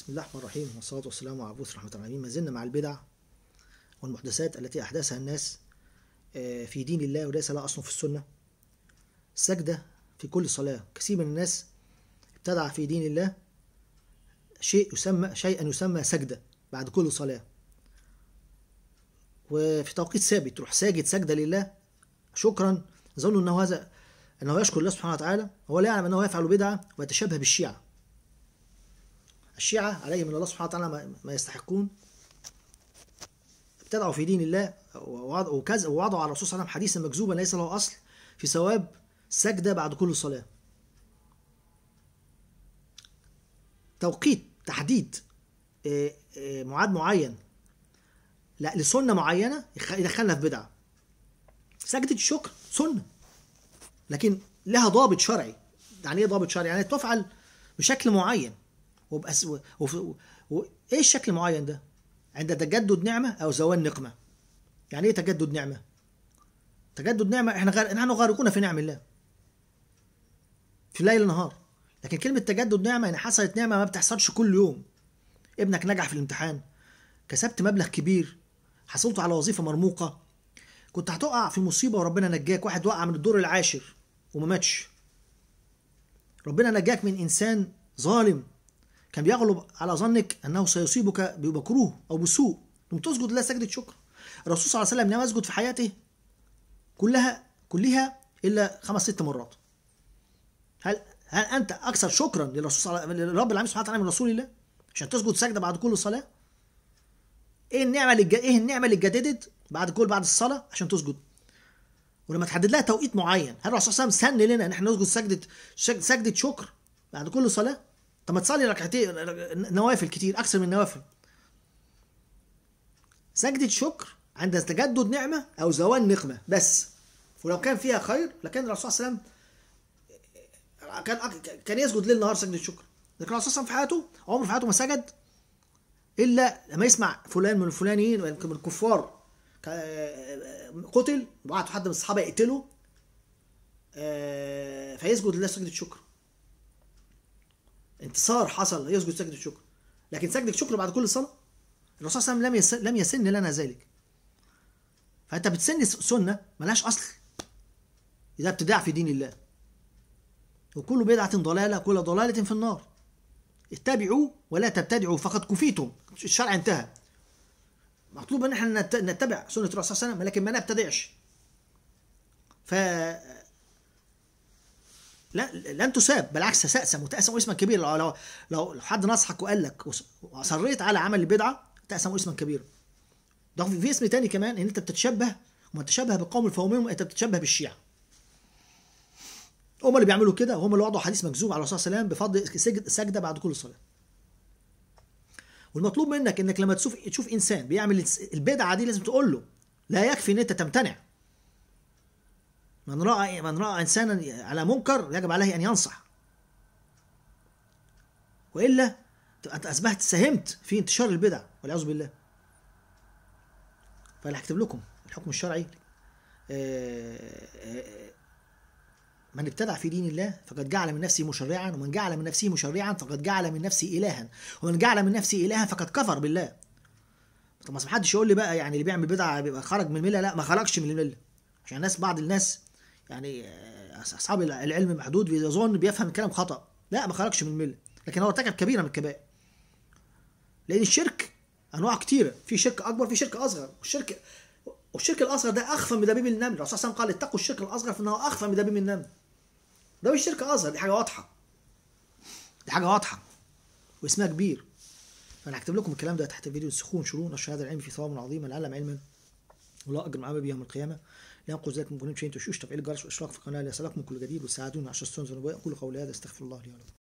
بسم الله الرحمن الرحيم والصلاة والسلام على عبوس رحمة العالمين ما زلنا مع البدع والمحدثات التي أحدثها الناس آه، في دين الله وليس لها أصل في السنة سجدة في كل صلاة كثير من الناس ابتدع في دين الله شيء يسمى شيئا يسمى سجدة بعد كل صلاة وفي توقيت ثابت تروح ساجد سجدة لله شكرا ظنوا أنه هذا أنه يشكر الله سبحانه وتعالى هو لا يعلم أنه يفعل بدعة ويتشابه بالشيعة الشيعة عليهم من الله سبحانه وتعالى ما يستحقون ابتدعوا في دين الله ووضعوا على الرسول صلى الله عليه وسلم حديثا مكذوبا ليس له أصل في ثواب سجدة بعد كل صلاة توقيت تحديد آه، آه، معاد معين لا لسنة معينة يدخلنا في بدعة سجدة الشكر سنة لكن لها ضابط شرعي يعني ايه ضابط شرعي يعني تفعل بشكل معين وبأس و... و... و... ايه الشكل المعين ده عند تجدد نعمه او زوال نقمه يعني ايه تجدد نعمه تجدد نعمه احنا غار... نحن غارقون في نعم الله في ليل نهار لكن كلمه تجدد نعمه يعني حصلت نعمه ما بتحصلش كل يوم ابنك نجح في الامتحان كسبت مبلغ كبير حصلت على وظيفه مرموقه كنت هتقع في مصيبه وربنا نجاك واحد وقع من الدور العاشر وما ماتش ربنا نجاك من انسان ظالم كان بيغلب على ظنك انه سيصيبك بمكروه او بسوء لم تسجد لا سجدة شكر الرسول صلى الله عليه وسلم لم يسجد في حياته كلها كلها الا خمس ست مرات هل هل انت اكثر شكرا للرسول صلى الله عليه لرب العالمين سبحانه وتعالى من رسول الله عشان تسجد سجده بعد كل صلاه ايه النعمه اللي ايه النعمه اللي اتجددت بعد كل بعد الصلاه عشان تسجد ولما تحدد لها توقيت معين هل الرسول صلى الله عليه وسلم سن لنا ان احنا نسجد سجده سجده شكر بعد كل صلاه لما تصلي ركعتين نوافل كتير اكثر من النوافل سجدة شكر عند تجدد نعمة أو زوال نقمة بس ولو كان فيها خير لكن الرسول صلى الله عليه وسلم كان كان يسجد ليل نهار سجدة شكر لكن الرسول صلى الله عليه وسلم في حياته عمره في حياته ما سجد إلا لما يسمع فلان من الفلانيين من الكفار قتل وبعتوا حد من الصحابة يقتله آه، فيسجد لله سجدة شكر انتصار حصل يسجد سجدة شكر لكن سجدة شكر بعد كل صلاة الرسول صلى الله عليه وسلم لم يسن لنا ذلك فأنت بتسن سنة ملهاش أصل ده ابتداع في دين الله وكل بدعة ضلالة كل ضلالة في النار اتبعوا ولا تبتدعوا فقد كفيتم الشرع انتهى مطلوب ان احنا نتبع سنة الرسول صلى الله عليه وسلم لكن ما نبتدعش ف لا لن تساب بالعكس ستأسم وتأسم اسما كبير لو, لو لو حد نصحك وقال لك واصريت على عمل البدعه تأسم اسما كبير ده في اسم تاني كمان ان انت بتتشبه وما تشبه بالقوم الفوميهم انت بتتشبه بالشيعه هم اللي بيعملوا كده وهم اللي وضعوا حديث مكذوب على الرسول صلى الله عليه وسلم بفضل سجده بعد كل صلاه والمطلوب منك انك لما تشوف تشوف انسان بيعمل البدعه دي لازم تقول له لا يكفي ان انت تمتنع من رأى من رأى إنسانا على منكر يجب عليه أن ينصح وإلا أنت أصبحت ساهمت في انتشار البدع والعياذ بالله فأنا هكتب لكم الحكم الشرعي آه، آه، آه، من ابتدع في دين الله فقد جعل من نفسه مشرعا ومن جعل من نفسه مشرعا فقد جعل من نفسه إلها ومن جعل من نفسه إلها فقد كفر بالله طب ما حدش يقول لي بقى يعني اللي بيعمل بدعة بيبقى خرج من الملة لا ما خرجش من الملة عشان الناس بعض الناس يعني اصحاب العلم محدود بيظن بيفهم الكلام خطا لا ما خرجش من المله لكن هو ارتكب كبيره من الكبائر لان الشرك انواع كتيره في شرك اكبر في شرك اصغر والشرك والشرك الاصغر ده اخفى من دبيب النمل الرسول صلى الله عليه وسلم قال اتقوا الشرك الاصغر فانه اخفى من دبيب النمل ده مش شرك اصغر دي حاجه واضحه دي حاجه واضحه واسمها كبير فانا هكتب لكم الكلام ده تحت الفيديو سخون شرون نشر هذا العلم في ثواب عظيم لعلم علما ولا أجر معامل بيوم يوم القيامة ينقص ذلك من ذنوب شيء تشوش تفعيل الجرس وإشراك في القناة ليصلكم كل جديد وساعدونا عشان تنزلوا وأقول قولي هذا استغفر الله لي ولكم